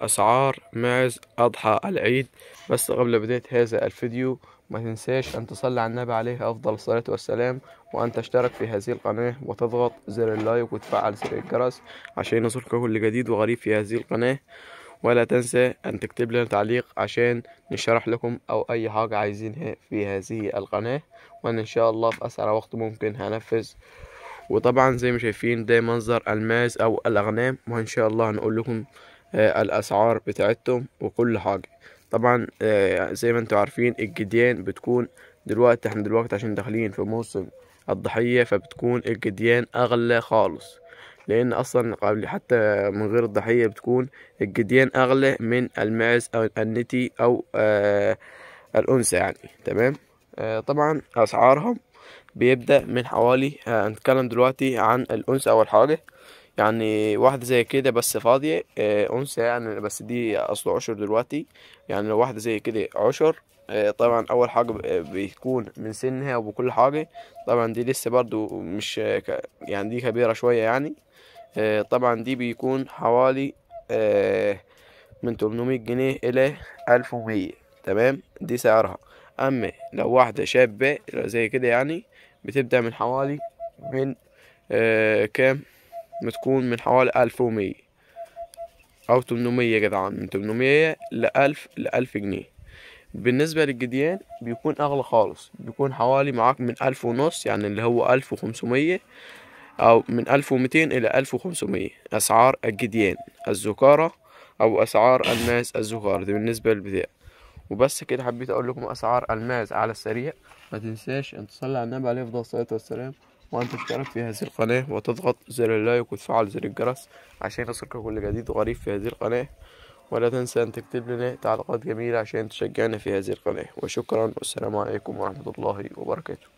أسعار معز أضحى العيد بس قبل بداية هذا الفيديو ما تنساش أن تصلي على النبي عليه أفضل الصلاة والسلام وأن تشترك في هذه القناة وتضغط زر اللايك وتفعل زر الجرس عشان يصلك كل جديد وغريب في هذه القناة ولا تنسى أن تكتب لنا تعليق عشان نشرح لكم أو أي حاجة عايزينها في هذه القناة وأن إن شاء الله في أسرع وقت ممكن هنفذ وطبعا زي ما شايفين ده منظر الماز أو الأغنام وإن شاء الله هنقول لكم آه، الأسعار بتاعتهم وكل حاجة طبعا آه، زي ما انتوا عارفين الجديان بتكون دلوقتي احنا دلوقتي عشان داخلين في موسم الضحية فبتكون الجديان أغلى خالص لأن أصلا قبل حتى من غير الضحية بتكون الجديان أغلى من المعز أو النتي أو آه، الأنثى يعني تمام طبعا أسعارهم بيبدأ من حوالي هنتكلم دلوقتي عن الأنثى أول حاجة يعني واحدة زي كده بس فاضية آه، أنثى يعني بس دي أصله عشر دلوقتي يعني لو واحدة زي كده عشر آه، طبعا أول حاجة بيكون من سنها وبكل حاجة طبعا دي لسه برضو مش يعني دي كبيرة شوية يعني آه، طبعا دي بيكون حوالي من تمنمية جنيه إلى ألف ومية تمام دي سعرها أما لو واحدة شابة زي كده يعني بتبدأ من حوالي من كام بتكون من حوالي ألف ومية أو تمنمية يا جدعان من تمنمية لألف لألف جنيه بالنسبة للجديان بيكون أغلى خالص بيكون حوالي معاك من ألف ونص يعني اللي هو ألف وخمسمية أو من ألف ومتين إلى ألف وخمسمية أسعار الجديان الزكارة أو أسعار الماس الزكارة دي بالنسبة للبتاع وبس كده حبيت أقول لكم أسعار الماس على السريع ما تنساش ان تصلي على النبي عليه الصلاة والسلام وأن تشترك في هذه القناة وتضغط زر اللايك وتفعل زر الجرس عشان يصلك كل جديد وغريب في هذه القناة ولا تنسى أن تكتب لنا تعليقات جميلة عشان تشجعنا في هذه القناة وشكرا والسلام عليكم ورحمة الله وبركاته